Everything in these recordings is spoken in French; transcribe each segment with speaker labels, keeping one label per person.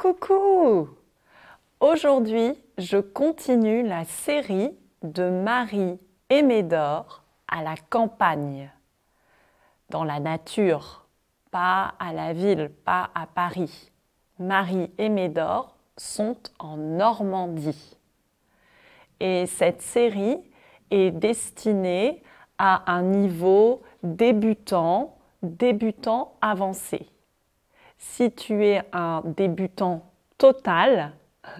Speaker 1: Coucou Aujourd'hui, je continue la série de Marie et Médor à la campagne, dans la nature, pas à la ville, pas à Paris. Marie et Médor sont en Normandie. Et cette série est destinée à un niveau débutant, débutant avancé. Si tu es un débutant total,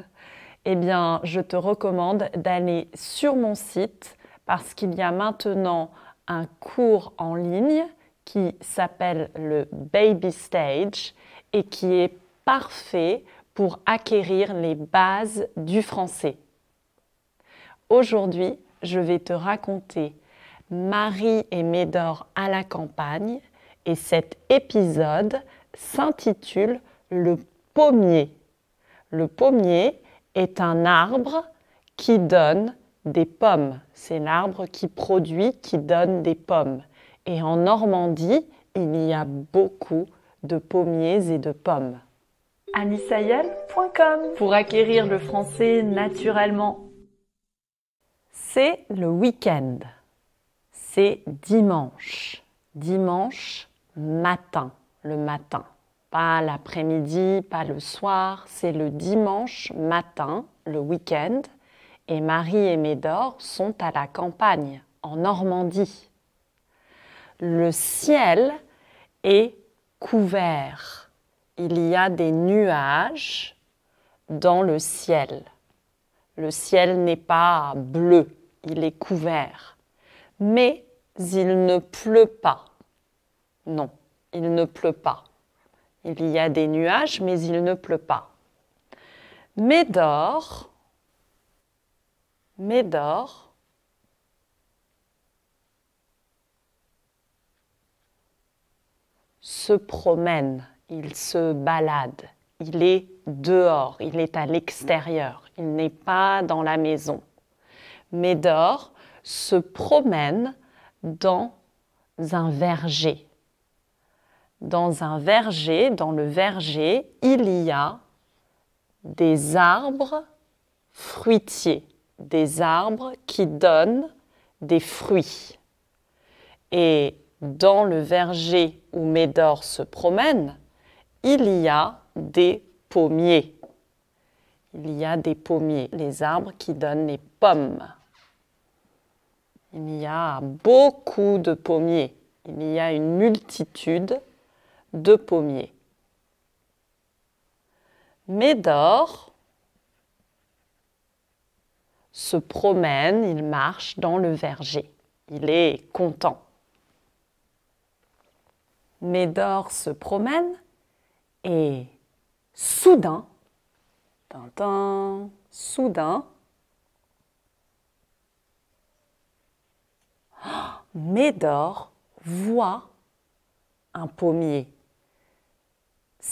Speaker 1: eh bien, je te recommande d'aller sur mon site parce qu'il y a maintenant un cours en ligne qui s'appelle le Baby Stage et qui est parfait pour acquérir les bases du français. Aujourd'hui, je vais te raconter Marie et Médor à la campagne et cet épisode s'intitule le pommier. Le pommier est un arbre qui donne des pommes. C'est l'arbre qui produit, qui donne des pommes. Et en Normandie, il y a beaucoup de pommiers et de pommes. Anissayel.com pour acquérir le français naturellement. C'est le week-end. C'est dimanche. Dimanche matin le matin. Pas l'après-midi, pas le soir, c'est le dimanche matin, le week-end, et Marie et Médor sont à la campagne, en Normandie. Le ciel est couvert. Il y a des nuages dans le ciel. Le ciel n'est pas bleu, il est couvert. Mais il ne pleut pas. Non il ne pleut pas. Il y a des nuages, mais il ne pleut pas. Médor, Médor, se promène, il se balade, il est dehors, il est à l'extérieur, il n'est pas dans la maison. Médor se promène dans un verger. Dans un verger, dans le verger, il y a des arbres fruitiers, des arbres qui donnent des fruits. Et dans le verger où Médor se promène, il y a des pommiers. Il y a des pommiers, les arbres qui donnent les pommes. Il y a beaucoup de pommiers. Il y a une multitude de pommiers Médor se promène, il marche dans le verger. Il est content. Médor se promène et soudain, tintin, soudain, Médor voit un pommier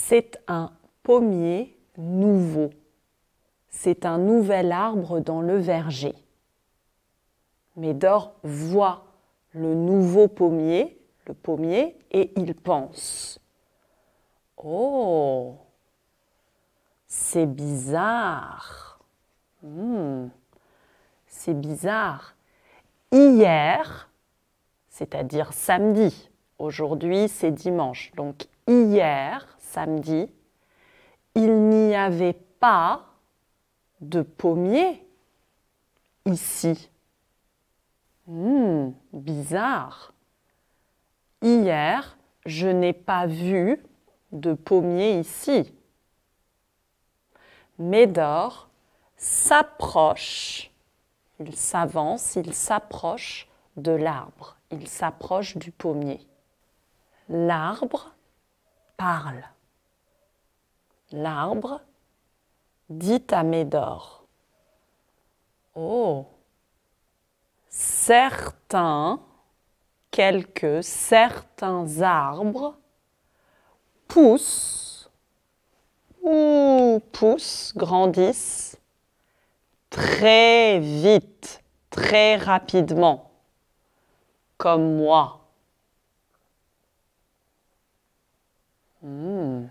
Speaker 1: c'est un pommier nouveau. C'est un nouvel arbre dans le verger. Médor voit le nouveau pommier, le pommier, et il pense. Oh, c'est bizarre. Hmm, c'est bizarre. Hier, c'est-à-dire samedi, aujourd'hui c'est dimanche, donc hier, samedi, il n'y avait pas de pommier ici. Hmm, bizarre. Hier, je n'ai pas vu de pommier ici. Médor s'approche, il s'avance, il s'approche de l'arbre, il s'approche du pommier. L'arbre parle. L'arbre dit à Médor Oh Certains, quelques, certains arbres poussent ou poussent, grandissent très vite, très rapidement, comme moi. Hmm.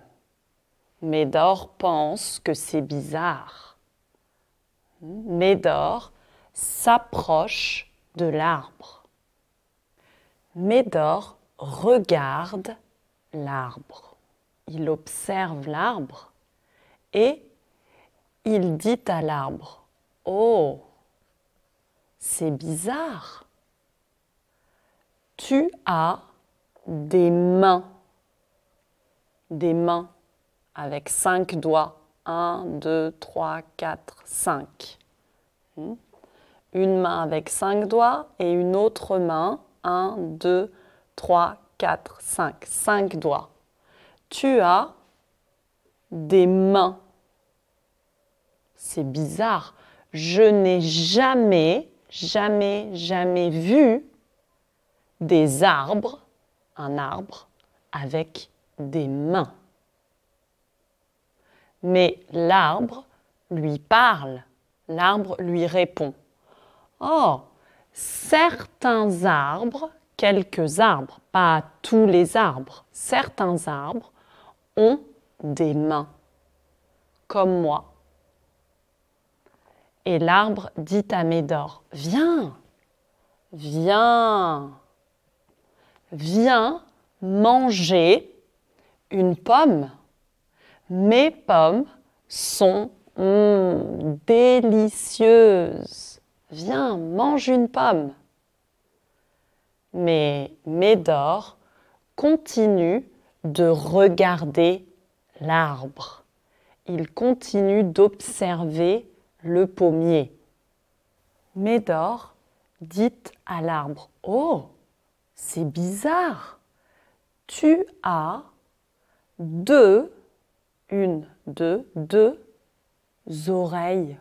Speaker 1: Médor pense que c'est bizarre. Médor s'approche de l'arbre. Médor regarde l'arbre. Il observe l'arbre et il dit à l'arbre Oh, c'est bizarre. Tu as des mains. Des mains avec cinq doigts. 1, 2, 3, 4, 5. Une main avec cinq doigts et une autre main. 1, 2, 3, 4, 5. 5 doigts. Tu as des mains. C'est bizarre. Je n'ai jamais, jamais, jamais vu des arbres, un arbre, avec des mains mais l'arbre lui parle, l'arbre lui répond. Oh certains arbres, quelques arbres, pas tous les arbres, certains arbres ont des mains, comme moi. Et l'arbre dit à Médor, viens, viens, viens manger une pomme. Mes pommes sont hmm, délicieuses. Viens, mange une pomme. Mais Médor continue de regarder l'arbre. Il continue d'observer le pommier. Médor dit à l'arbre Oh, c'est bizarre. Tu as deux une, deux, deux oreilles.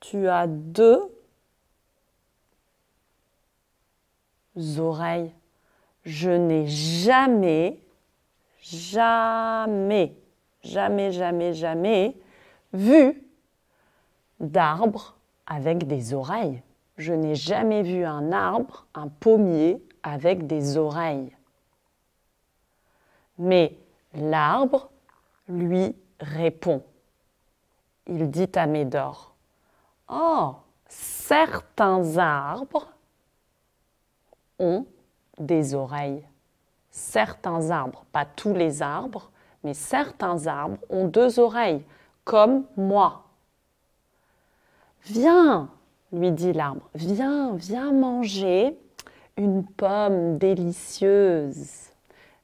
Speaker 1: Tu as deux oreilles. Je n'ai jamais, jamais, jamais, jamais, jamais vu d'arbre avec des oreilles. Je n'ai jamais vu un arbre, un pommier avec des oreilles. Mais L'arbre lui répond. Il dit à Médor, Oh, certains arbres ont des oreilles. Certains arbres, pas tous les arbres, mais certains arbres ont deux oreilles, comme moi. Viens, lui dit l'arbre, viens, viens manger une pomme délicieuse.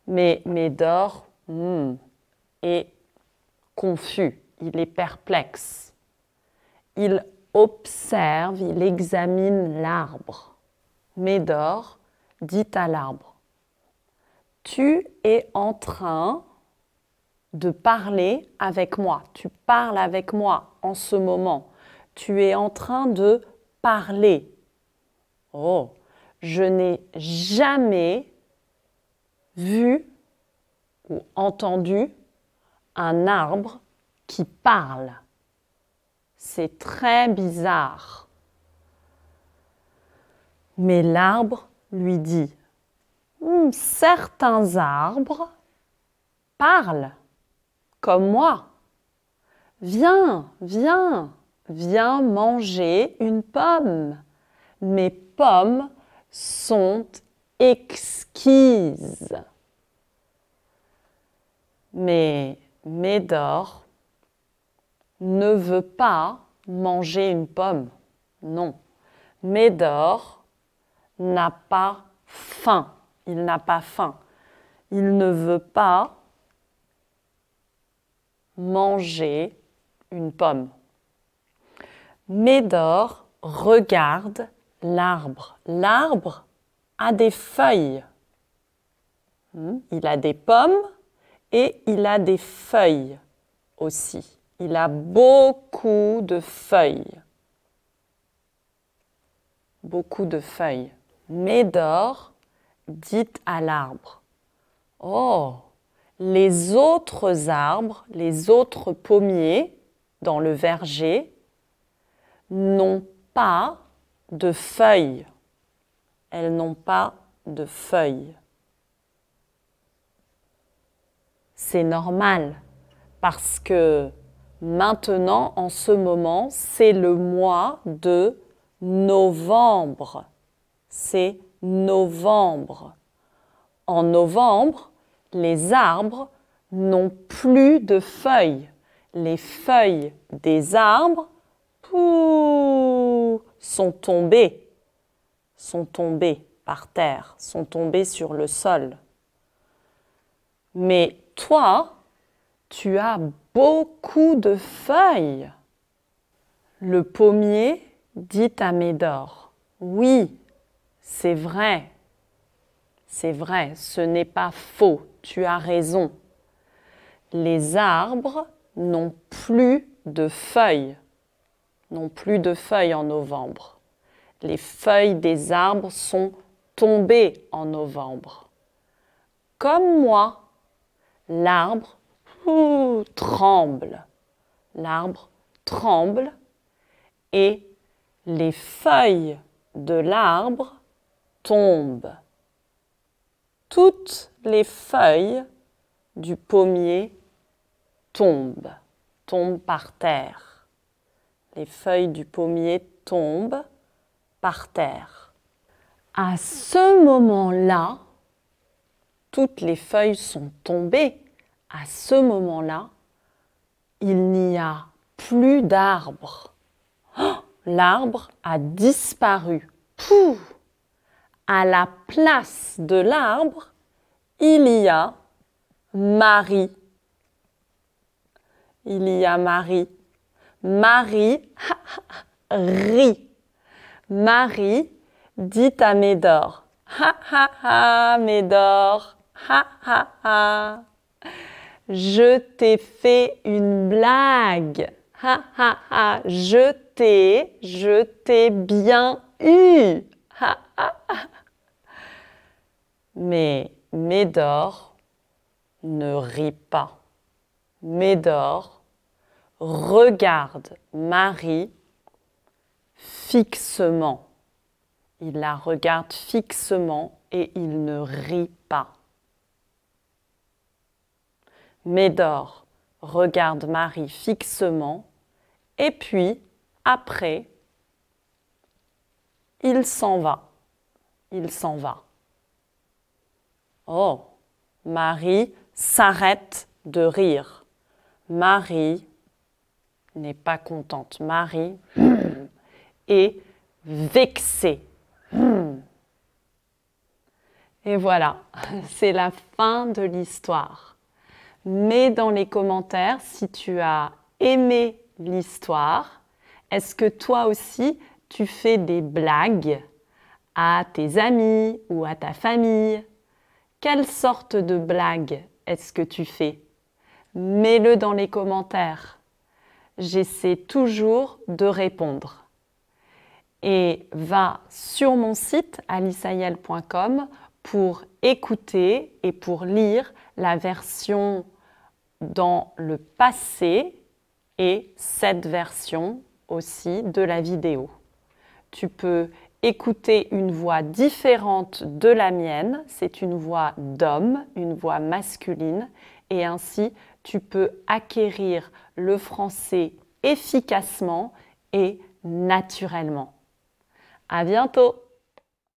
Speaker 1: Mais Médor hmm, est confus, il est perplexe. Il observe, il examine l'arbre. Médor dit à l'arbre, tu es en train de parler avec moi, tu parles avec moi en ce moment, tu es en train de parler. Oh, je n'ai jamais vu ou entendu un arbre qui parle. C'est très bizarre. Mais l'arbre lui dit, hmm, certains arbres parlent, comme moi. Viens, viens, viens manger une pomme. Mes pommes sont exquises. Mais Médor ne veut pas manger une pomme. Non. Médor n'a pas faim. Il n'a pas faim. Il ne veut pas manger une pomme. Médor regarde l'arbre. L'arbre a des feuilles. Hmm? Il a des pommes et il a des feuilles aussi. Il a beaucoup de feuilles. Beaucoup de feuilles. Médor dit à l'arbre Oh, les autres arbres, les autres pommiers dans le verger n'ont pas de feuilles. Elles n'ont pas de feuilles. c'est normal parce que maintenant, en ce moment, c'est le mois de novembre. C'est novembre. En novembre, les arbres n'ont plus de feuilles. Les feuilles des arbres sont tombées, sont tombées par terre, sont tombées sur le sol. Mais toi, tu as beaucoup de feuilles. Le pommier dit à Médor, oui, c'est vrai, c'est vrai, ce n'est pas faux, tu as raison. Les arbres n'ont plus de feuilles, n'ont plus de feuilles en novembre. Les feuilles des arbres sont tombées en novembre. Comme moi, L'arbre tremble. L'arbre tremble et les feuilles de l'arbre tombent. Toutes les feuilles du pommier tombent, tombent par terre. Les feuilles du pommier tombent par terre. À ce moment-là, toutes les feuilles sont tombées, à ce moment-là, il n'y a plus d'arbre. Oh, l'arbre a disparu. Pouh à la place de l'arbre, il y a Marie. Il y a Marie. Marie rit. Marie dit à Médor. Ha ha ha, Médor, Ha ha ha. Je t'ai fait une blague. Ha ha ha. Je t'ai, je t'ai bien eu. Mais Médor ne rit pas. Médor regarde Marie fixement. Il la regarde fixement et il ne rit pas. Médor regarde Marie fixement et puis, après, il s'en va. Il s'en va. Oh, Marie s'arrête de rire. Marie n'est pas contente. Marie hmm, est vexée. Hmm. Et voilà, c'est la fin de l'histoire mets dans les commentaires si tu as aimé l'histoire. Est-ce que toi aussi, tu fais des blagues à tes amis ou à ta famille Quelle sorte de blagues est-ce que tu fais Mets-le dans les commentaires. J'essaie toujours de répondre. Et va sur mon site alisayel.com pour écouter et pour lire la version dans le passé et cette version aussi de la vidéo. Tu peux écouter une voix différente de la mienne, c'est une voix d'homme, une voix masculine, et ainsi tu peux acquérir le français efficacement et naturellement. À bientôt!